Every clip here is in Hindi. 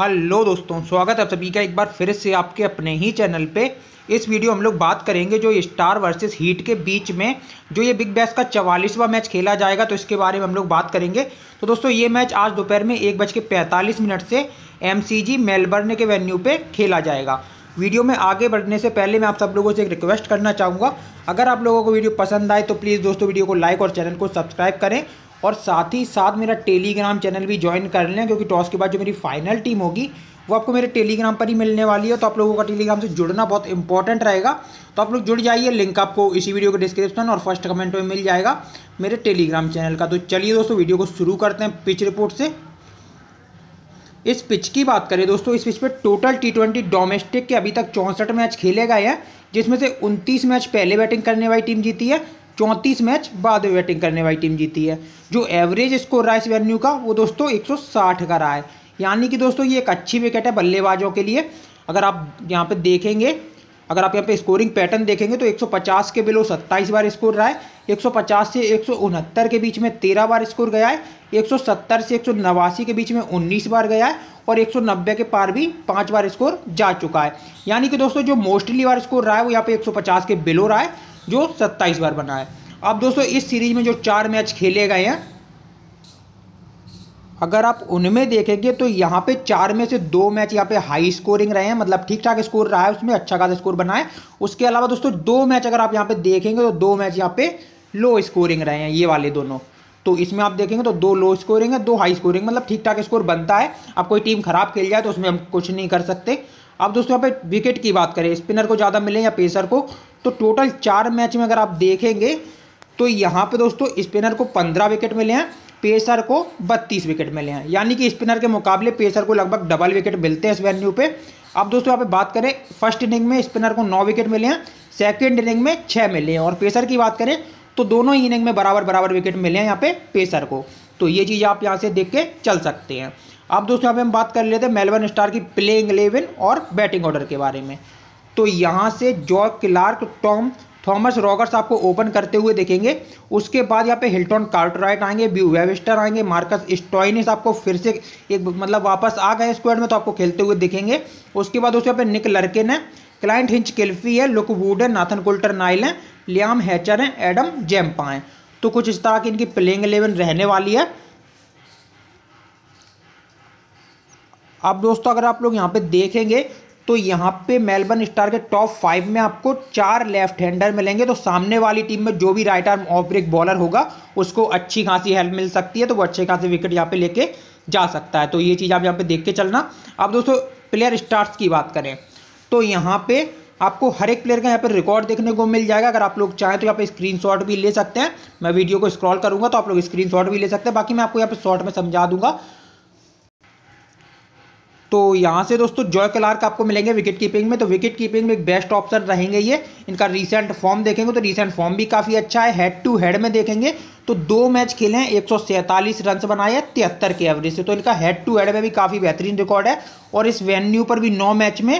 हेलो दोस्तों स्वागत है आप सभी का एक बार फिर से आपके अपने ही चैनल पे इस वीडियो हम लोग बात करेंगे जो स्टार वर्सेस हीट के बीच में जो ये बिग बैस का चवालीसवा मैच खेला जाएगा तो इसके बारे में हम लोग बात करेंगे तो दोस्तों ये मैच आज दोपहर में एक बज के पैंतालीस मिनट से एम मेलबर्न के वेन्यू पर खेला जाएगा वीडियो में आगे बढ़ने से पहले मैं आप सब लोगों से एक रिक्वेस्ट करना चाहूँगा अगर आप लोगों को वीडियो पसंद आए तो प्लीज़ दोस्तों वीडियो को लाइक और चैनल को सब्सक्राइब करें और साथ ही साथ मेरा टेलीग्राम चैनल भी ज्वाइन कर लें क्योंकि टॉस के बाद जो मेरी फाइनल टीम होगी वो आपको मेरे टेलीग्राम पर ही मिलने वाली है तो आप लोगों का टेलीग्राम से जुड़ना बहुत इंपॉर्टेंट रहेगा तो आप लोग जुड़ जाइए लिंक आपको इसी वीडियो के डिस्क्रिप्शन और फर्स्ट कमेंट में मिल जाएगा मेरे टेलीग्राम चैनल का तो चलिए दोस्तों वीडियो को शुरू करते हैं पिच रिपोर्ट से इस पिच की बात करें दोस्तों इस पिच पर टोटल टी ट्वेंटी डोमेस्टिक के अभी तक चौंसठ मैच खेले गए हैं जिसमें से उनतीस मैच पहले बैटिंग करने वाली टीम जीती है चौंतीस मैच बाद बैटिंग करने वाली टीम जीती है जो एवरेज स्कोर रहा इस वेन्यू का वो दोस्तों साठ का रहा है यानी कि दोस्तों ये एक अच्छी विकेट है बल्लेबाजों के लिए अगर आप यहाँ पे देखेंगे अगर आप यहाँ पे स्कोरिंग पैटर्न देखेंगे तो 150 के बिलो 27 बार स्कोर रहा है 150 से एक के बीच में 13 बार स्कोर गया है 170 से एक के बीच में 19 बार गया है और 190 के पार भी पाँच बार स्कोर जा चुका है यानी कि दोस्तों जो मोस्टली बार स्कोर रहा है वो यहाँ पे 150 के बिलो रहा है जो सत्ताईस बार बना है अब दोस्तों इस सीरीज में जो चार मैच खेले गए हैं अगर आप उनमें देखेंगे तो यहाँ पे चार में से दो मैच यहाँ पे हाई स्कोरिंग रहे हैं मतलब ठीक ठाक स्कोर रहा है उसमें अच्छा खासा स्कोर बना है उसके अलावा दोस्तों दो मैच अगर आप यहाँ पे देखेंगे तो दो मैच यहाँ पे लो स्कोरिंग रहे हैं ये वाले दोनों तो इसमें आप देखेंगे तो दो लो स्कोरिंग है दो हाई स्कोरिंग मतलब ठीक ठाक स्कोर बनता है अब कोई टीम खराब खेल जाए तो उसमें हम कुछ नहीं कर सकते अब दोस्तों यहाँ पे विकेट की बात करें स्पिनर को ज़्यादा मिले या पेसर को तो टोटल चार मैच में अगर आप देखेंगे तो यहाँ पे दोस्तों स्पिनर को पंद्रह विकेट मिले हैं पेसर को बत्तीस विकेट मिले हैं यानी कि स्पिनर के मुकाबले पेसर को लगभग डबल विकेट मिलते हैं इस वेन्यू पर अब दोस्तों यहाँ पर बात करें फर्स्ट इनिंग में स्पिनर को नौ विकेट मिले हैं सेकेंड इनिंग में छः मिले हैं और पेसर की बात करें तो दोनों ही इनिंग में बराबर बराबर विकेट मिले हैं यहाँ पे पेसर को तो ये चीज़ आप यहाँ से देख के चल सकते हैं अब दोस्तों यहाँ पे हम बात कर लेते हैं मेलबर्न स्टार की प्लेइंग इलेवन और बैटिंग ऑर्डर के बारे में तो यहाँ से George Clarke Tom Thomas Rogers आपको ओपन करते हुए देखेंगे उसके बाद यहाँ पे हिल्टन कार्टराइट आएंगे ब्यू वेविस्टर आएंगे मार्कस स्टॉइनिस आपको फिर से एक मतलब वापस आ गए स्क्वाड में तो आपको खेलते हुए देखेंगे उसके बाद उसके यहाँ पे निक लर्किन है क्लाइंट हिंच किल्फी है लुक वूड है नाथन कुल्टर नाइल हैं लियाम हैचर हैं एडम जैम्पा हैं तो कुछ इस तरह की इनकी प्लेइंग इलेवन रहने वाली है अब दोस्तों अगर आप लोग यहाँ पे देखेंगे तो यहाँ पे मेलबर्न स्टार के टॉप फाइव में आपको चार लेफ्ट हैंडर मिलेंगे तो सामने वाली टीम में जो भी right arm off break bowler होगा उसको अच्छी खासी हेल्प मिल सकती है तो वो अच्छे खासे विकेट यहाँ पे लेके जा सकता है तो ये चीज़ आप यहाँ पे देख के चलना अब दोस्तों प्लेयर स्टार्स की बात करें तो यहाँ पे आपको हर एक प्लेयर का यहाँ पे रिकॉर्ड देखने को मिल जाएगा अगर आप लोग चाहें तो यहाँ पे स्क्रीन भी ले सकते हैं मैं वीडियो को स्क्रॉल करूँगा तो आप लोग स्क्रीन भी ले सकते हैं बाकी मैं आपको यहाँ पे शॉर्ट में समझा दूंगा तो यहाँ से दोस्तों जॉय क्लार्क आपको मिलेंगे विकेट कीपिंग में तो विकेट कीपिंग में एक बेस्ट ऑप्शन रहेंगे ये इनका रीसेंट फॉर्म देखेंगे तो रीसेंट फॉर्म भी काफ़ी अच्छा है हेड टू हेड में देखेंगे तो दो मैच खेले हैं एक रन बनाए हैं तिहत्तर के एवरेज से तो इनका हेड टू हेड में भी काफ़ी बेहतरीन रिकॉर्ड है और इस वेन्यू पर भी नौ मैच में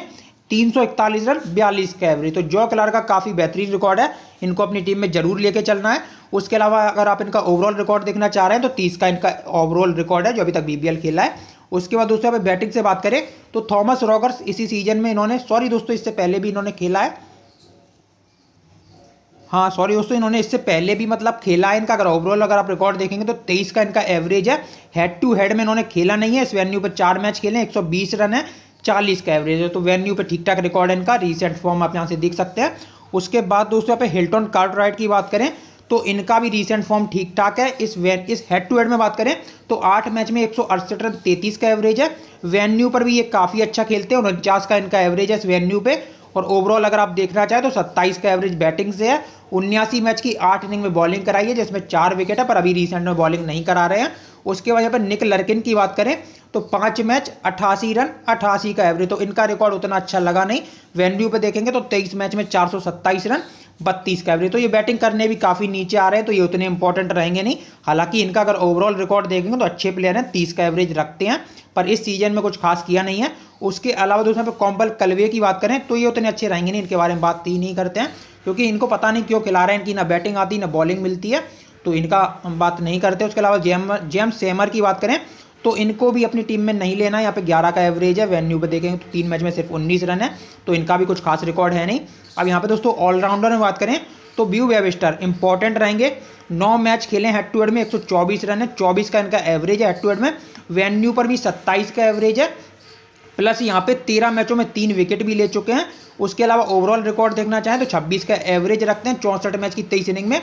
इकतालीस रन बयालीस तो का एवरेज तो जॉ क्लार्क का काफ़ी बेहतरीन रिकॉर्ड है इनको अपनी टीम में जरूर लेके चलना है उसके अलावा अगर आप इनका ओवरऑल रिकॉर्ड देखना चाह रहे हैं तो तीस का इनका ओवरऑल रिकॉर्ड है जो अभी तक बीबीएल खेला है उसके बाद दोस्तों यहाँ बैटिंग से बात करें तो थॉमस रॉगर्स इसी सीजन में इन्होंने सॉरी दोस्तों इससे पहले भी इन्होंने खेला है हाँ सॉरी दोस्तों इन्होंने इससे पहले भी मतलब खेला है इनका अगर ओवरऑल अगर आप रिकॉर्ड देखेंगे तो तेईस का इनका एवरेज है हेड टू हेड में इन्होंने खेला नहीं है इस वेन्यू पर चार मैच खेले एक रन है चालीस का एवरेज है तो वेन्यू पर ठीक ठाक रिकॉर्ड है इनका रिसेंट फॉर्म आप यहाँ से देख सकते हैं उसके बाद दोस्तों यहाँ पे हिल्टन कार्टराइट की बात करें तो इनका भी रिसेंट फॉर्म ठीक ठाक है इस वैन इस हेड टू हेड में बात करें तो आठ मैच में एक सौ अड़सठ रन तैतीस का एवरेज है वेन्यू पर भी ये काफ़ी अच्छा खेलते हैं उनचास का इनका एवरेज है इस वेन्यू पे और ओवरऑल अगर आप देखना चाहें तो 27 का एवरेज बैटिंग से है उन्यासी मैच की आठ इनिंग में बॉलिंग कराई है जिसमें चार विकेट है पर अभी रिसेंट में बॉलिंग नहीं करा रहे हैं उसके बाद यहाँ पर निक लर्किन की बात करें तो पाँच मैच अट्ठासी रन अट्ठासी का एवरेज तो इनका रिकॉर्ड उतना अच्छा लगा नहीं वेन्यू पे देखेंगे तो तेईस मैच में चार रन बत्तीस का एवरेज तो ये बैटिंग करने भी काफ़ी नीचे आ रहे हैं तो ये उतने इंपॉर्टेंट रहेंगे नहीं हालांकि इनका अगर ओवरऑल रिकॉर्ड देखेंगे तो अच्छे प्लेयर हैं तीस का एवरेज रखते हैं पर इस सीजन में कुछ खास किया नहीं है उसके अलावा दोस्तों पर कॉम्बल कलवे की बात करें तो ये उतने अच्छे रहेंगे नहीं इनके बारे में बात ही नहीं करते हैं क्योंकि इनको पता नहीं क्यों खिला रहे हैं इनकी ना बैटिंग आती ना बॉलिंग मिलती है तो इनका हम बात नहीं करते उसके अलावा जेम जेम सेमर की बात करें तो इनको भी अपनी टीम में नहीं लेना यहाँ पे 11 का एवरेज है वेन्यू पे देखेंगे तो तीन मैच में सिर्फ 19 रन है तो इनका भी कुछ खास रिकॉर्ड है नहीं अब यहाँ पे दोस्तों ऑलराउंडर में बात करें तो ब्यू वेबस्टर इंपॉर्टेंट रहेंगे नौ मैच खेले हेड टू हेड में 124 रन है 24 का इनका एवरेज है हेड टू हेड में वेन्यू पर भी सत्ताईस का एवरेज है प्लस यहाँ पे तेरह मैचों में तीन विकेट भी ले चुके हैं उसके अलावा ओवरऑल रिकॉर्ड देखना चाहें तो 26 का एवरेज रखते हैं चौंसठ मैच की तेईस इनिंग में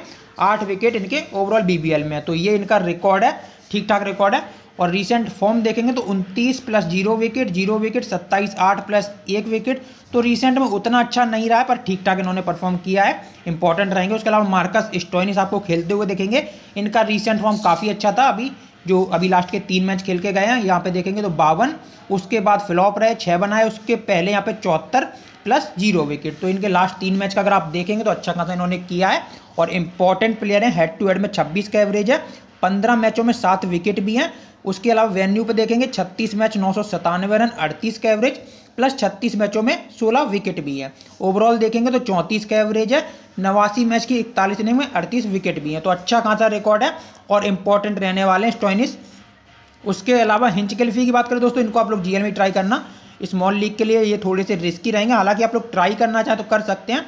आठ विकेट इनके ओवरऑल बीबीएल में है तो ये इनका रिकॉर्ड है ठीक ठाक रिकॉर्ड है और रिसेंट फॉर्म देखेंगे तो उनतीस plus zero wicket zero wicket सत्ताईस आठ प्लस एक विकेट तो रिसेंट में उतना अच्छा नहीं रहा है पर ठीक ठाक इन्होंने परफॉर्म किया है इंपॉर्टेंट रहेंगे उसके अलावा मार्कस स्टोइनिस आपको खेलते हुए देखेंगे इनका रिसेंट फॉर्म काफ़ी अच्छा था अभी जो अभी लास्ट के तीन मैच खेल के गए हैं यहाँ पे देखेंगे तो बावन उसके बाद फ्लॉप रहे छः बनाए उसके पहले यहाँ पे चौहत्तर प्लस जीरो विकेट तो इनके लास्ट तीन मैच का अगर आप देखेंगे तो अच्छा खासा इन्होंने किया है और इंपॉर्टेंट प्लेयर हैं हेड टू हेड में 26 का एवरेज है पंद्रह मैचों में सात विकेट भी हैं उसके अलावा वेन्यू पे देखेंगे छत्तीस मैच नौ सौ सतानवे रन अड़तीस का एवरेज प्लस छत्तीस मैचों में सोलह विकेट भी हैं ओवरऑल देखेंगे तो चौंतीस का एवरेज है नवासी मैच की इकतालीस इनिंग में अड़तीस विकेट भी हैं तो अच्छा खासा रिकॉर्ड है और इंपॉर्टेंट रहने वाले हैं स्टॉइनिस उसके अलावा हिंच फी की बात करें दोस्तों इनको आप लोग जीएल में ट्राई करना स्मॉल लीग के लिए ये थोड़े से रिस्की रहेंगे हालांकि आप लोग ट्राई करना चाहें तो कर सकते हैं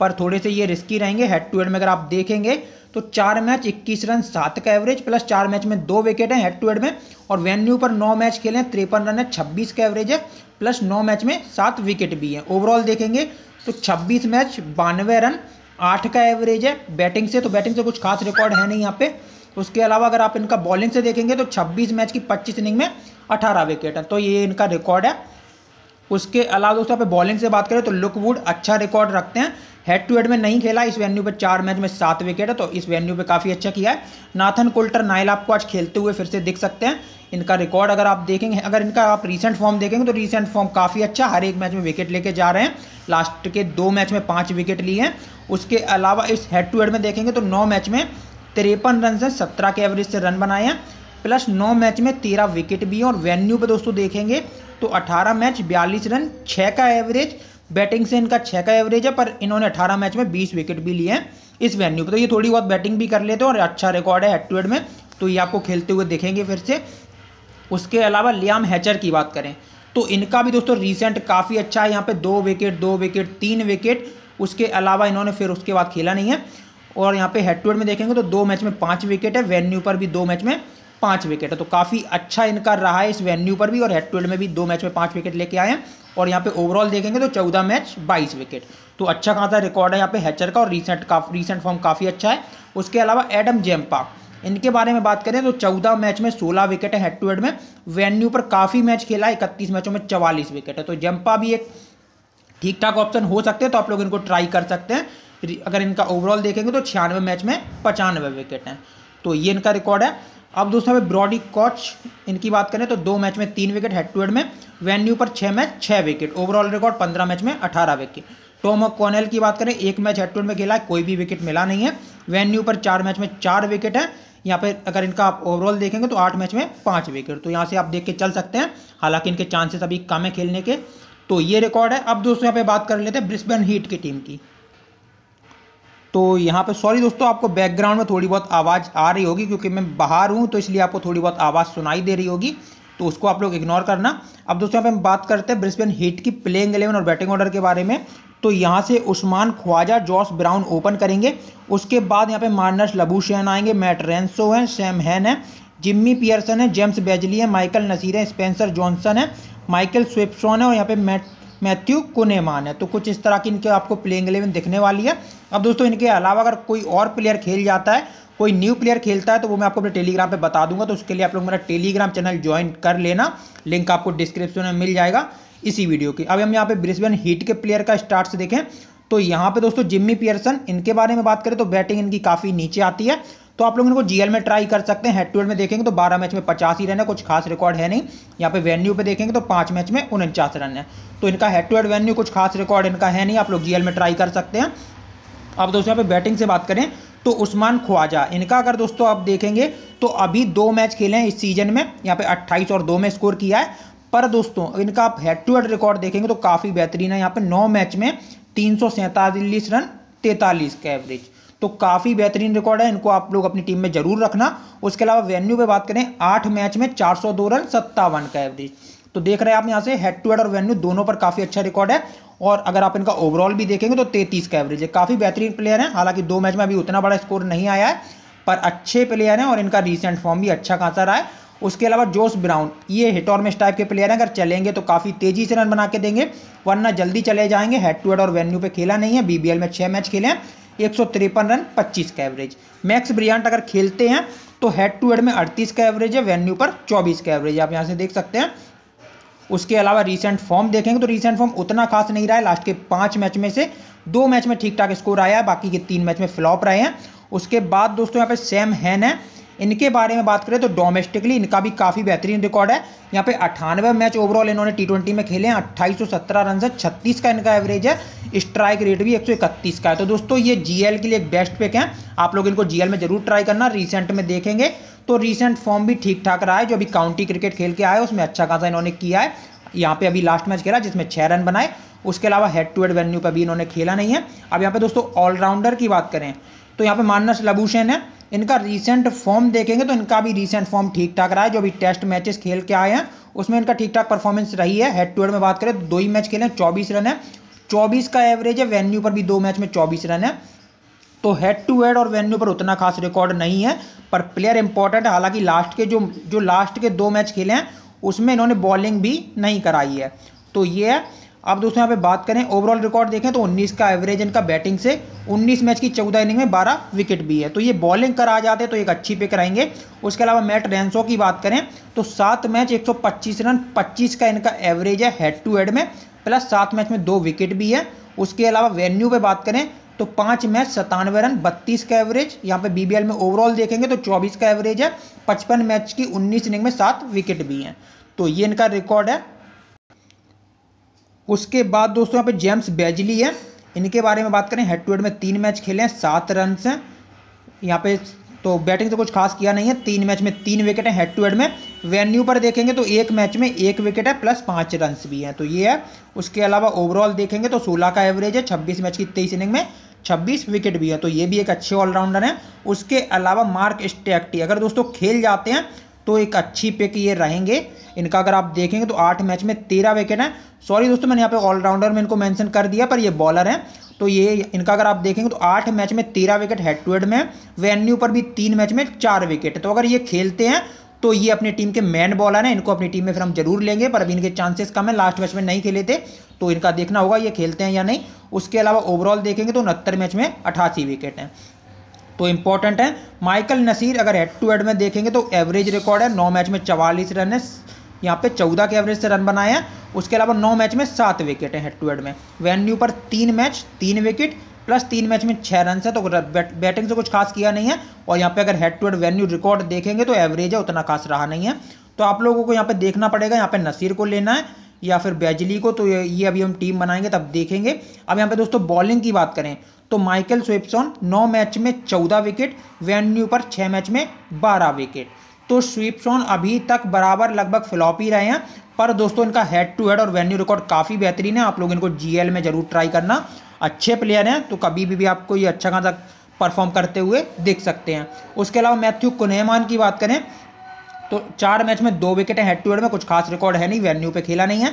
पर थोड़े से ये रिस्की रहेंगे हेड टू हेड में अगर आप देखेंगे तो चार मैच इक्कीस रन सात का एवरेज प्लस चार मैच में दो विकेट हैं हेड टू हेड में और वेन्यू पर नौ मैच खेले हैं तिरपन रन है छब्बीस का एवरेज है प्लस नौ मैच में सात विकेट भी हैं ओवरऑल देखेंगे तो छब्बीस मैच बानवे रन आठ का एवरेज है बैटिंग से तो बैटिंग से कुछ खास रिकॉर्ड है नहीं यहाँ पे उसके अलावा अगर आप इनका बॉलिंग से देखेंगे तो 26 मैच की 25 इनिंग में 18 विकेट है तो ये इनका रिकॉर्ड है उसके अलावा दोस्तों आप पे बॉलिंग से बात करें तो लुकवुड अच्छा रिकॉर्ड रखते हैं हेड टू हेड में नहीं खेला इस वेन्यू पर चार मैच में सात विकेट है तो इस वेन्यू पर काफ़ी अच्छा किया है नाथन कोल्टर नायल आपको आज खेलते हुए फिर से दिख सकते हैं इनका रिकॉर्ड अगर आप देखेंगे अगर इनका आप रिसेंट फॉर्म देखेंगे तो रिसेंट फॉर्म काफ़ी अच्छा हर एक मैच में विकेट लेके जा रहे हैं लास्ट के दो मैच में पाँच विकेट लिए हैं उसके अलावा इस हेड टू हेड में देखेंगे तो नौ मैच में तिरपन रन से सत्रह के एवरेज से रन बनाए हैं प्लस नौ मैच में तेरह विकेट भी हैं और वेन्यू पे दोस्तों देखेंगे तो अठारह मैच बयालीस रन छः का एवरेज बैटिंग से इनका छः का एवरेज है पर इन्होंने अठारह मैच में बीस विकेट भी लिए हैं इस वेन्यू पर तो ये थोड़ी बहुत बैटिंग भी कर लेते हैं और अच्छा रिकॉर्ड है हेड टू हेड में तो ये आपको खेलते हुए देखेंगे फिर से उसके अलावा लियाम हैचर की बात करें तो इनका भी दोस्तों रिसेंट काफ़ी अच्छा है यहाँ पे दो विकेट दो विकेट तीन विकेट उसके अलावा इन्होंने फिर उसके बाद खेला नहीं है और यहाँ पे हेड टू हेड में देखेंगे तो दो मैच में पाँच विकेट है वेन्यू पर भी दो मैच में पाँच विकेट है तो काफ़ी अच्छा इनका रहा है इस वेन्यू पर भी और हेड टू हेड में भी दो मैच में पाँच विकेट लेके आए हैं और यहाँ पे ओवरऑल देखेंगे तो चौदह मैच बाईस विकेट तो अच्छा खासा रिकॉर्ड है यहाँ पे हैचर का और रीसेंट का रीसेंट फॉर्म काफ़ी अच्छा है उसके अलावा एडम जेम्पा इनके बारे में बात करें तो चौदह मैच में सोलह विकेट है हेड टू हेड में वेन्यू पर काफ़ी मैच खेला है इकतीस मैचों में चवालीस विकेट है तो जेम्पा भी एक ठीक ठाक ऑप्शन हो सकते हैं तो आप लोग इनको ट्राई कर सकते हैं अगर इनका ओवरऑल देखेंगे तो छियानवे मैच में पचानवे विकेट हैं तो ये इनका रिकॉर्ड है अब दोस्तों हमें ब्रॉडी कॉच इनकी बात करें तो दो मैच में तीन विकेट हेड टू हेड में वेन्यू पर छः मैच छः विकेट ओवरऑल रिकॉर्ड पंद्रह मैच में अठारह विकेट टॉम कॉनेल की बात करें एक मैच हेड टू हेड में खेला है कोई भी विकेट मिला नहीं है वेन्यू पर चार मैच में चार विकेट है यहाँ पर अगर इनका आप ओवरऑल देखेंगे तो आठ मैच में पाँच विकेट तो यहाँ से आप देख के चल सकते हैं हालांकि इनके चांसेस अभी कम है खेलने के तो ये रिकॉर्ड है अब दोस्तों यहाँ पे बात कर लेते हैं ब्रिस्बेन हीट की टीम की तो यहाँ पे सॉरी दोस्तों आपको बैकग्राउंड में थोड़ी बहुत आवाज़ आ रही होगी क्योंकि मैं बाहर हूँ तो इसलिए आपको थोड़ी बहुत आवाज़ सुनाई दे रही होगी तो उसको आप लोग इग्नोर करना अब दोस्तों यहाँ पे हम बात करते हैं ब्रिस्बेन हीट की प्लेइंग एलेवन और बैटिंग ऑर्डर के बारे में तो यहाँ से Usman Khawaja Josh Brown open करेंगे उसके बाद यहाँ पे मार्नस लबूशैन आएंगे मैट रेंसो हैं सैम हैन है जिम्मी पियर्सन है जेम्स बेजली है माइकल नसीर है स्पेंसर जॉनसन है माइकल स्विप्सॉन है और यहाँ पे मैट मैथ्यू कुनेमान है तो कुछ इस तरह की इनके आपको प्लेइंग इलेवन दिखने वाली है अब दोस्तों इनके अलावा अगर कोई और प्लेयर खेल जाता है कोई न्यू प्लेयर खेलता है तो वो मैं आपको अपने टेलीग्राम पे बता दूंगा तो उसके लिए आप लोग मेरा टेलीग्राम चैनल ज्वाइन कर लेना लिंक आपको डिस्क्रिप्शन में मिल जाएगा इसी वीडियो की अब हम यहाँ पे ब्रिस्बेन हीट के प्लेयर का स्टार्ट देखें तो यहाँ पे दोस्तों जिम्मी पियर्सन इनके बारे में बात करें तो बैटिंग इनकी काफ़ी नीचे आती है तो आप लोग इनको जीएल में ट्राई कर सकते हैं हेड टू हेड में देखेंगे तो 12 मैच में पचास ही रन है कुछ खास रिकॉर्ड है नहीं यहाँ पे वेन्यू पे देखेंगे तो पाँच मैच में उनचास रन है तो इनका हेड टू हेड वेन्यू कुछ खास रिकॉर्ड इनका है नहीं आप लोग जीएल में ट्राई कर सकते हैं अब दोस्तों यहाँ पे बैटिंग से बात करें तो उस्मान ख्वाजा इनका अगर दोस्तों आप देखेंगे तो अभी दो मैच खेले हैं इस सीजन में यहाँ पे अट्ठाईस और दो में स्कोर किया है पर दोस्तों इनका आप हेड टू हेड रिकॉर्ड देखेंगे तो काफ़ी बेहतरीन है यहाँ पे नौ मैच में तीन रन तैतालीस का एवरेज तो काफ़ी बेहतरीन रिकॉर्ड है इनको आप लोग अपनी टीम में जरूर रखना उसके अलावा वेन्यू पे बात करें आठ मैच में 402 रन सत्तावन का एवरेज तो देख रहे हैं आप यहाँ से हेड टू हेड और वेन्यू दोनों पर काफ़ी अच्छा रिकॉर्ड है और अगर आप इनका ओवरऑल भी देखेंगे तो तैतीस का एवरेज है काफ़ी बेहतरीन प्लेयर हैं हालांकि दो मैच में अभी उतना बड़ा स्कोर नहीं आया है पर अच्छे प्लेयर हैं और इनका रिसेंट फॉर्म भी अच्छा खासा रहा है उसके अलावा जोस ब्राउन ये हिट और मिस टाइप के प्लेयर हैं अगर चलेंगे तो काफ़ी तेज़ी से रन बना के देंगे वरना जल्दी चले जाएंगे हेड टू हेड और वेन्यू पे खेला नहीं है बीबीएल में छः मैच खेले हैं एक रन पच्चीस का एवरेज मैक्स ब्रियांट अगर खेलते हैं तो हेड टू हेड में अड़तीस का एवरेज है वेन्यू पर चौबीस का एवरेज आप यहाँ से देख सकते हैं उसके अलावा रिसेंट फॉर्म देखेंगे तो रिसेंट फॉर्म उतना खास नहीं रहा है लास्ट के पाँच मैच में से दो मैच में ठीक ठाक स्कोर आया है बाकी के तीन मैच में फ्लॉप रहे हैं उसके बाद दोस्तों यहाँ पे सेम हैन है इनके बारे में बात करें तो डोमेस्टिकली इनका भी काफ़ी बेहतरीन रिकॉर्ड है यहाँ पे अठानवे मैच ओवरऑल इन्होंने टी ट्वेंटी में खेले हैं अट्ठाईस रन है छत्तीस का इनका एवरेज है स्ट्राइक रेट भी 131 का है तो दोस्तों ये जीएल के लिए बेस्ट पिक है आप लोग इनको जीएल में जरूर ट्राई करना रिसेंट में देखेंगे तो रिसेंट फॉर्म भी ठीक ठाक रहा है जो अभी काउंटी क्रिकेट खेल के आए उसमें अच्छा खासा इन्होंने किया है यहाँ पे अभी लास्ट मैच खेला जिसमें छः रन बनाए उसके अलावा हेड टू हेड वेन्यू पर भी इन्होंने खेला नहीं है अब यहाँ पे दोस्तों ऑलराउंडर की बात करें तो यहाँ पे मानस लबूशेन है इनका रीसेंट फॉर्म देखेंगे तो इनका भी रीसेंट फॉर्म ठीक ठाक रहा है जो अभी टेस्ट मैचेस खेल के आए हैं उसमें इनका ठीक ठाक परफॉर्मेंस रही है हेड टू हेड में बात करें तो दो ही मैच खेले हैं चौबीस रन है चौबीस का एवरेज है वेन्यू पर भी दो मैच में चौबीस रन है तो हेड टू हेड और वेन्यू पर उतना खास रिकॉर्ड नहीं है पर प्लेयर इंपॉर्टेंट है हालांकि लास्ट के जो जो लास्ट के दो मैच खेले हैं उसमें इन्होंने बॉलिंग भी नहीं कराई है तो ये है अब दोस्तों यहाँ पे बात करें ओवरऑल रिकॉर्ड देखें तो 19 का एवरेज इनका बैटिंग से 19 मैच की 14 इनिंग में 12 विकेट भी है तो ये बॉलिंग करा जाते तो एक अच्छी पे कराएंगे उसके अलावा मैट रेंसो की बात करें तो सात मैच 125 रन 25 का इनका एवरेज है हेड टू हेड में प्लस सात मैच में दो विकेट भी है उसके अलावा वेन्यू पर बात करें तो पाँच मैच सतानवे रन बत्तीस का एवरेज यहाँ पे बीबीएल में ओवरऑल देखेंगे तो चौबीस का एवरेज है पचपन मैच की उन्नीस इनिंग में सात विकेट भी हैं तो ये इनका रिकॉर्ड है उसके बाद दोस्तों यहाँ पे जेम्स बेजली है इनके बारे में बात करें हेड टू हेड में तीन मैच खेले हैं सात रन हैं यहाँ पे तो बैटिंग से तो कुछ खास किया नहीं है तीन मैच में तीन विकेट है हेड टू हेड में वेन्यू पर देखेंगे तो एक मैच में एक विकेट है प्लस पाँच रन भी हैं तो ये है उसके अलावा ओवरऑल देखेंगे तो सोलह का एवरेज है छब्बीस मैच की तेईस इनिंग में छब्बीस विकेट भी है तो ये भी एक अच्छे ऑलराउंडर हैं उसके अलावा मार्क स्टेक्टी अगर दोस्तों खेल जाते हैं तो एक अच्छी पिक ये रहेंगे इनका अगर आप देखेंगे तो आठ मैच में तेरह विकेट हैं सॉरी दोस्तों मैंने यहाँ पे ऑलराउंडर में इनको मेंशन कर दिया पर ये बॉलर हैं तो ये इनका अगर आप देखेंगे तो आठ मैच में तेरह विकेट हेड टू हेड में वेन्यू पर भी तीन मैच में चार विकेट तो अगर ये खेलते हैं तो ये अपनी टीम के मैन बॉलर हैं इनको अपनी टीम में फिर हम जरूर लेंगे पर अभी इनके चांसेस कम है लास्ट मैच में नहीं खेले थे तो इनका देखना होगा ये खेलते हैं या नहीं उसके अलावा ओवरऑल देखेंगे तो उनहत्तर मैच में अठासी विकेट हैं तो इंपॉर्टेंट है माइकल नसीर अगर हेड टू हेड में देखेंगे तो एवरेज रिकॉर्ड है नौ मैच में चवालीस रन है यहाँ पे चौदह के एवरेज से रन बनाए हैं उसके अलावा नौ मैच में सात विकेट हैं हेड टू हेड में वेन्यू पर तीन मैच तीन विकेट प्लस तीन मैच में छः रन है तो बैट, बैटिंग से कुछ खास किया नहीं है और यहाँ पे अगर head to head venue record देखेंगे तो एवरेज है उतना खास रहा नहीं है तो आप लोगों को यहाँ पे देखना पड़ेगा यहाँ पे नसीर को लेना है या फिर बैजली को तो ये अभी हम टीम बनाएंगे तब देखेंगे अब यहाँ पे दोस्तों बॉलिंग की बात करें तो माइकल स्वेप्सॉन नौ मैच में चौदह विकेट वेन्यू पर छः मैच में बारह विकेट तो स्वीपसॉन अभी तक बराबर लगभग फ्लॉप ही रहे हैं पर दोस्तों इनका हेड टू हेड और वेन्यू रिकॉर्ड काफ़ी बेहतरीन है आप लोग इनको जी में ज़रूर ट्राई करना अच्छे प्लेयर हैं तो कभी भी, भी आपको ये अच्छा खासा परफॉर्म करते हुए देख सकते हैं उसके अलावा मैथ्यू कुनेमान की बात करें तो चार मैच में दो विकेट हेड टू हेड में कुछ खास रिकॉर्ड है नहीं वेन्यू पे खेला नहीं है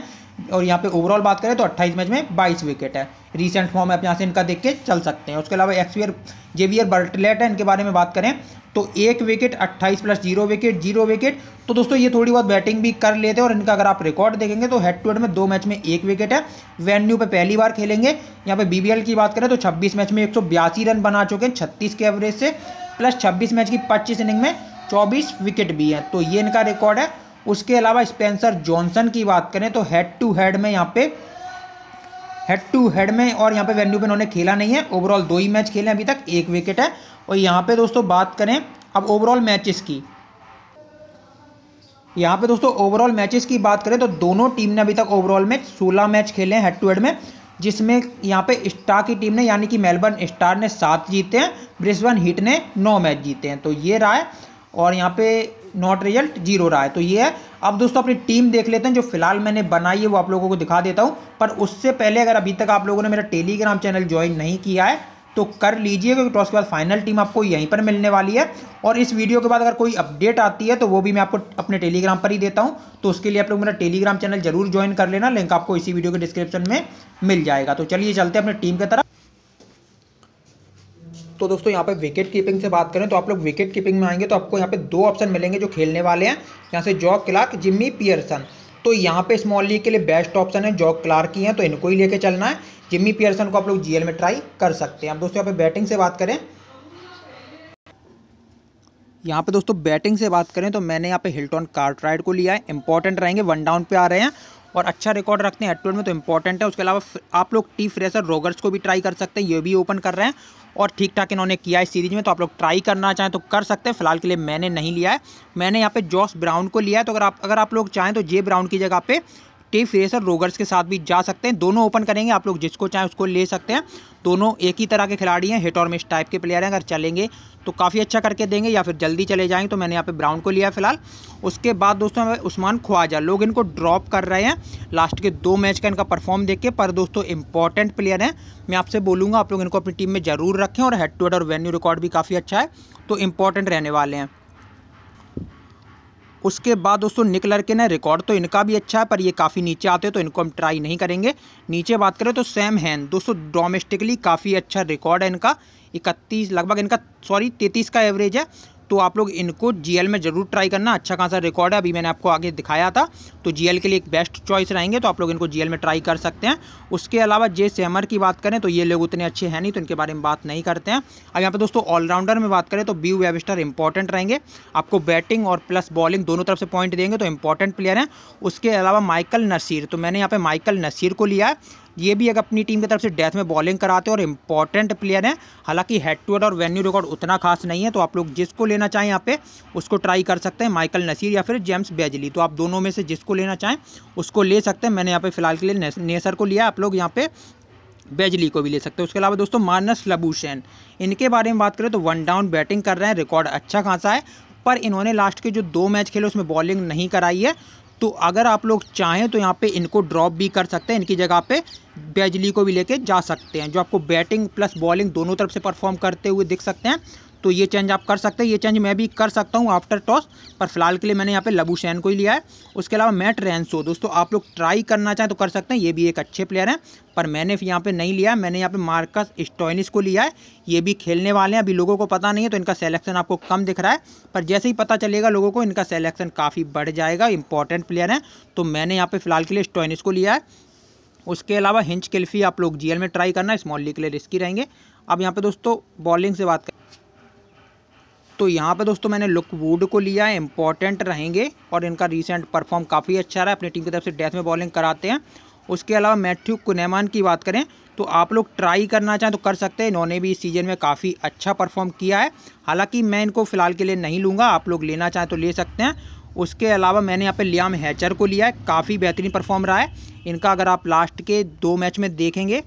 और यहाँ पे ओवरऑल बात करें तो 28 मैच में 22 विकेट है रीसेंट फॉर्म आप यहाँ से इनका देख के चल सकते हैं उसके अलावा एक्सवियर जेवियर बर्टलेट है इनके बारे में बात करें तो एक wicket 28 plus zero wicket zero wicket तो दोस्तों ये थोड़ी बहुत बैटिंग भी कर लेते हैं और इनका अगर आप रिकॉर्ड देखेंगे तो हेड टू हेड में दो मैच में एक विकेट है वेन्यू पे पहली बार खेलेंगे यहाँ पे बीबीएल की बात करें तो 26 मैच में एक रन बना चुके हैं छत्तीस के एवरेज से प्लस 26 मैच की 25 इनिंग में 24 विकेट भी हैं तो ये इनका रिकॉर्ड है उसके अलावा स्पेंसर जॉनसन की बात करें तो हेड टू हेड में यहाँ पे हेड टू हेड में और यहाँ पे वेन्यू पे उन्होंने खेला नहीं है ओवरऑल दो ही मैच खेले अभी तक एक विकेट है और यहाँ पे दोस्तों बात करें अब ओवरऑल मैचेस की यहाँ पे दोस्तों ओवरऑल मैचेस की बात करें तो दोनों टीम ने अभी तक ओवरऑल में सोलह मैच खेले हैं हेड टू हेड में जिसमें यहाँ पे स्टार की टीम ने यानी कि मेलबर्न स्टार ने सात जीते हैं ब्रिस्बन हीट ने नौ मैच जीते हैं तो ये रहा है और यहाँ पे नॉट रिजल्ट जीरो रहा है तो ये है अब दोस्तों अपनी टीम देख लेते हैं जो फिलहाल मैंने बनाई है वो आप लोगों को दिखा देता हूँ पर उससे पहले अगर अभी तक आप लोगों ने मेरा टेलीग्राम चैनल ज्वाइन नहीं किया है तो कर लीजिए क्योंकि टॉस के बाद फाइनल टीम आपको यहीं पर मिलने वाली है और इस वीडियो के बाद अगर कोई अपडेट आती है तो वो भी मैं आपको अपने टेलीग्राम पर ही देता हूँ तो उसके लिए आप लोग मेरा टेलीग्राम चैनल जरूर ज्वाइन कर लेना लिंक आपको इसी वीडियो के डिस्क्रिप्शन में मिल जाएगा तो चलिए चलते हैं अपने टीम की तरफ तो दोस्तों यहाँ पे विकेट कीपिंग से बात करें तो आप लोग विकेट कीपिंग में आएंगे तो आपको यहाँ पे दो ऑप्शन मिलेंगे जो खेलने वाले हैं यहाँ से जॉक क्लार्क जिम्मी पियर्सन तो यहाँ पे स्मॉल लीग के लिए बेस्ट ऑप्शन है जॉक क्लार्क ही हैं तो इनको ही लेके चलना है जिम्मी पियर्सन को आप लोग जीएल में ट्राई कर सकते हैं अब दोस्तों यहाँ पे बैटिंग से बात करें यहाँ पे दोस्तों बैटिंग से बात करें तो मैंने यहाँ पे हिल्टन कार्ट को लिया है इंपॉर्टेंट रहेंगे वन डाउन पे आ रहे हैं और अच्छा रिकॉर्ड रखते हैं हेड में तो इंपॉर्टेंट है उसके अलावा आप लोग टी फ्रेशर रोगर्स को भी ट्राई कर सकते हैं ये भी ओपन कर रहे हैं और ठीक ठाक इन्होंने किया है सीरीज में तो आप लोग ट्राई करना चाहें तो कर सकते हैं फिलहाल के लिए मैंने नहीं लिया है मैंने यहाँ पे जॉस ब्राउन को लिया है तो अगर आप अगर आप लोग चाहें तो जे ब्राउन की जगह पे स्टीफ फ्रेसर रोगर्स के साथ भी जा सकते हैं दोनों ओपन करेंगे आप लोग जिसको चाहें उसको ले सकते हैं दोनों एक ही तरह के खिलाड़ी हैं हिट और मिस टाइप के प्लेयर हैं अगर चलेंगे तो काफ़ी अच्छा करके देंगे या फिर जल्दी चले जाएंगे तो मैंने यहाँ पे ब्राउन को लिया फिलहाल उसके बाद दोस्तों उस्मान ख्वाजा लोग इनको ड्रॉप कर रहे हैं लास्ट के दो मैच का इनका परफॉर्म देख के पर दोस्तों इंपॉर्टेंट प्लेयर हैं मैं आपसे बोलूँगा आप लोग इनको अपनी टीम में ज़रूर रखें और हेड टू हेड और वेन्यू रिकॉर्ड भी काफ़ी अच्छा है तो इंपॉर्टेंट रहने वाले हैं उसके बाद दोस्तों निक के ना रिकॉर्ड तो इनका भी अच्छा है पर ये काफ़ी नीचे आते हैं तो इनको हम ट्राई नहीं करेंगे नीचे बात करें तो सैम हैन दोस्तों डोमेस्टिकली काफ़ी अच्छा रिकॉर्ड है इनका इकतीस लगभग इनका सॉरी तैतीस का एवरेज है तो आप लोग इनको जीएल में ज़रूर ट्राई करना अच्छा खासा रिकॉर्ड है अभी मैंने आपको आगे दिखाया था तो जीएल के लिए एक बेस्ट चॉइस रहेंगे तो आप लोग इनको जीएल में ट्राई कर सकते हैं उसके अलावा जे सेमर की बात करें तो ये लोग उतने अच्छे हैं नहीं तो इनके बारे में बात नहीं करते हैं अब यहाँ पर दोस्तों ऑलराउंडर में बात करें तो बी वेबस्टर इंपॉर्टेंट रहेंगे आपको बैटिंग और प्लस बॉलिंग दोनों तरफ से पॉइंट देंगे तो इंपॉर्टेंट प्लेयर हैं उसके अलावा माइकल नसीर तो मैंने यहाँ पर माइकल नसीर को लिया है ये भी अगर अपनी टीम की तरफ से डेथ में बॉलिंग कराते हैं और इंपॉर्टेंट प्लेयर हैं हालांकि हेड टू हेड और वेन्यू रिकॉर्ड उतना खास नहीं है तो आप लोग जिसको लेना चाहें यहाँ पे उसको ट्राई कर सकते हैं माइकल नसीर या फिर जेम्स बेजली तो आप दोनों में से जिसको लेना चाहें उसको ले सकते हैं मैंने यहाँ पर फिलहाल के लिए नेसर को लिया आप लोग यहाँ पे बेजली को भी ले सकते हैं उसके अलावा दोस्तों मानस लबूशैन इनके बारे में बात करें तो वन डाउन बैटिंग कर रहे हैं रिकॉर्ड अच्छा खासा है पर इन्होंने लास्ट के जो दो मैच खेले उसमें बॉलिंग नहीं कराई है तो अगर आप लोग चाहें तो यहाँ पे इनको ड्रॉप भी कर सकते हैं इनकी जगह पे बेजली को भी लेके जा सकते हैं जो आपको बैटिंग प्लस बॉलिंग दोनों तरफ से परफॉर्म करते हुए दिख सकते हैं तो ये चेंज आप कर सकते हैं ये चेंज मैं भी कर सकता हूँ आफ्टर टॉस पर फिलहाल के लिए मैंने यहाँ पे लबू सैन को ही लिया है उसके अलावा मैट रेंसो दोस्तों आप लोग ट्राई करना चाहें तो कर सकते हैं ये भी एक अच्छे प्लेयर हैं पर मैंने यहाँ पे नहीं लिया मैंने यहाँ पे मार्कस स्टोइनिस को लिया है ये भी खेलने वाले हैं अभी लोगों को पता नहीं है तो इनका सेलेक्शन आपको कम दिख रहा है पर जैसे ही पता चलेगा लोगों को इनका सेलेक्शन काफ़ी बढ़ जाएगा इंपॉर्टेंट प्लेयर हैं तो मैंने यहाँ पर फिलहाल के लिए स्टोइनिस को लिया है उसके अलावा हिंच केल्फी आप लोग जीएल में ट्राई करना स्मॉल लीग के लिए रिस्की रहेंगे अब यहाँ पे दोस्तों बॉलिंग से बात करें तो यहाँ पे दोस्तों मैंने लुक वुड को लिया है इंपॉर्टेंट रहेंगे और इनका रिसेंट परफॉर्म काफ़ी अच्छा रहा है अपनी टीम की तरफ से डेथ में बॉलिंग कराते हैं उसके अलावा मैथ्यू कुनेमान की बात करें तो आप लोग ट्राई करना चाहें तो कर सकते हैं इन्होंने भी इस सीज़न में काफ़ी अच्छा परफॉर्म किया है हालांकि मैं इनको फ़िलहाल के लिए नहीं लूँगा आप लोग लेना चाहें तो ले सकते हैं उसके अलावा मैंने यहाँ पे लियाम हैचर को लिया है काफ़ी बेहतरीन परफॉर्म रहा है इनका अगर आप लास्ट के दो मैच में देखेंगे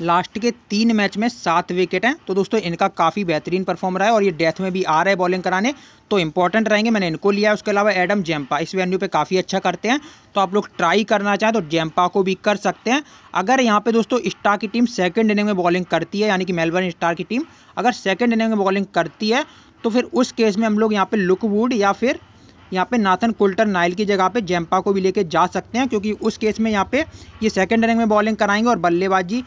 लास्ट के तीन मैच में सात विकेट हैं तो दोस्तों इनका काफ़ी बेहतरीन परफॉर्म रहा है और ये डेथ में भी आ रहा है बॉलिंग कराने तो इंपॉर्टेंट रहेंगे मैंने इनको लिया है उसके अलावा एडम जैम्पा इस वेन्यू पे काफ़ी अच्छा करते हैं तो आप लोग ट्राई करना चाहें तो जैम्पा को भी कर सकते हैं अगर यहाँ पर दोस्तों स्टार की टीम सेकेंड इनिंग में बॉलिंग करती है यानी कि मेलबर्न स्टार की टीम अगर सेकेंड इनिंग में बॉलिंग करती है तो फिर उस केस में हम लोग यहाँ पर लुकवुड या फिर यहाँ पे नाथन कुल्टर नाइल की जगह पे जैम्पा को भी लेके जा सकते हैं क्योंकि उस केस में यहाँ पे ये सेकेंड सेकंड इनिंग में बॉलिंग कराएंगे और बल्लेबाजी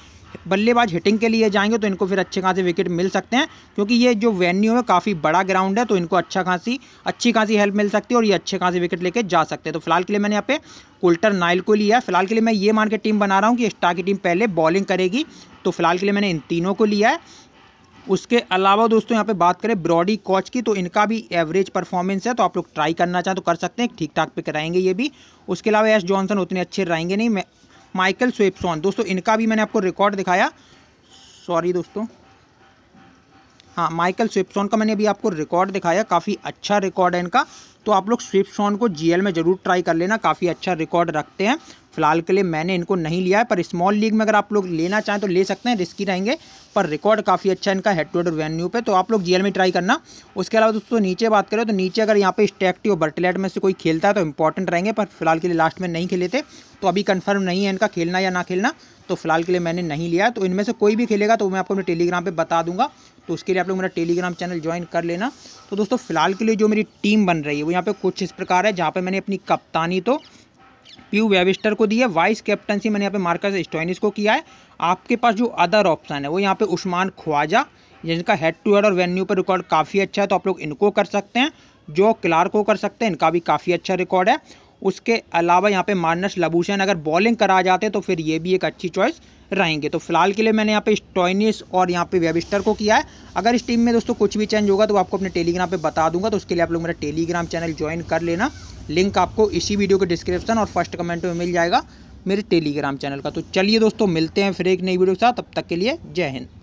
बल्लेबाज हिटिंग के लिए जाएंगे तो इनको फिर अच्छे खासे विकेट मिल सकते हैं क्योंकि ये जो वेन्यू है काफ़ी बड़ा ग्राउंड है तो इनको अच्छा खासी अच्छी खासी हेल्प मिल सकती है और ये अच्छे खासे विकेट लेके जा सकते हैं तो फिलहाल के लिए मैंने यहाँ पे कोल्टर नाइल को लिया है फिलहाल के लिए मैं ये मान के टीम बना रहा हूँ कि स्टार की टीम पहले बॉलिंग करेगी तो फिलहाल के लिए मैंने इन तीनों को लिया है उसके अलावा दोस्तों यहाँ पे बात करें ब्रॉडी कोच की तो इनका भी एवरेज परफॉर्मेंस है तो आप लोग ट्राई करना चाहें तो कर सकते हैं ठीक ठाक पे कराएंगे ये भी उसके अलावा एस जॉनसन उतने अच्छे रहेंगे नहीं मैं माइकल स्वेपसॉन दोस्तों इनका भी मैंने आपको रिकॉर्ड दिखाया सॉरी दोस्तों हाँ माइकल स्विप्सॉन का मैंने अभी आपको रिकॉर्ड दिखाया काफ़ी अच्छा रिकॉर्ड है इनका तो आप लोग स्विप्सॉन को जीएल में ज़रूर ट्राई कर लेना काफ़ी अच्छा रिकॉर्ड रखते हैं फिलहाल के लिए मैंने इनको नहीं लिया है पर स्मॉल लीग में अगर आप लोग लेना चाहें तो ले सकते हैं रिस्की रहेंगे पर रिकॉर्ड काफ़ी अच्छा इनका हेड टू हेड वेन्यू पे तो आप लोग जीएल में ट्राई करना उसके अलावा दोस्तों नीचे बात करें तो नीचे अगर यहाँ पे स्टैक्टी बर्टलेट में से कोई खेलता है तो इंपॉर्टेंट रहेंगे पर फिलहाल के लिए लास्ट में नहीं खेले थे तो अभी कन्फर्म नहीं है इनका खेलना या ना खेलना तो फिलहाल के लिए मैंने नहीं लिया तो इनमें से कोई भी खेलेगा तो मैं आपको अपने टेलीग्राम पर बता दूंगा तो उसके लिए आप लोग मेरा टेलीग्राम चैनल ज्वाइन कर लेना तो दोस्तों फिलहाल के लिए जो मेरी टीम बन रही है वो यहाँ पर कुछ इस प्रकार है जहाँ पर मैंने अपनी कप्तानी तो प्यू वेविस्टर को दी है वाइस कैप्टनसी मैंने यहाँ पे मार्कस स्टोइनिस को किया है आपके पास जो अदर ऑप्शन है वो यहाँ पे उस्मान ख्वाजा जिनका हेड टू हेड और वेन्यू पर रिकॉर्ड काफ़ी अच्छा है तो आप लोग इनको कर सकते हैं जो क्लार्क को कर सकते हैं इनका भी काफ़ी अच्छा रिकॉर्ड है उसके अलावा यहाँ पे मानस लबूशन अगर बॉलिंग करा जाते तो फिर ये भी एक अच्छी चॉइस रहेंगे तो फिलहाल के लिए मैंने यहाँ पे स्टॉइनिस और यहाँ पे वेबिस्टर को किया है अगर इस टीम में दोस्तों कुछ भी चेंज होगा तो आपको अपने टेलीग्राम पे बता दूंगा तो उसके लिए आप लोग मेरा टेलीग्राम चैनल ज्वाइन कर लेना लिंक आपको इसी वीडियो के डिस्क्रिप्शन और फर्स्ट कमेंट में मिल जाएगा मेरे टेलीग्राम चैनल का तो चलिए दोस्तों मिलते हैं फिर एक नई वीडियो के साथ तब तक के लिए जय हिंद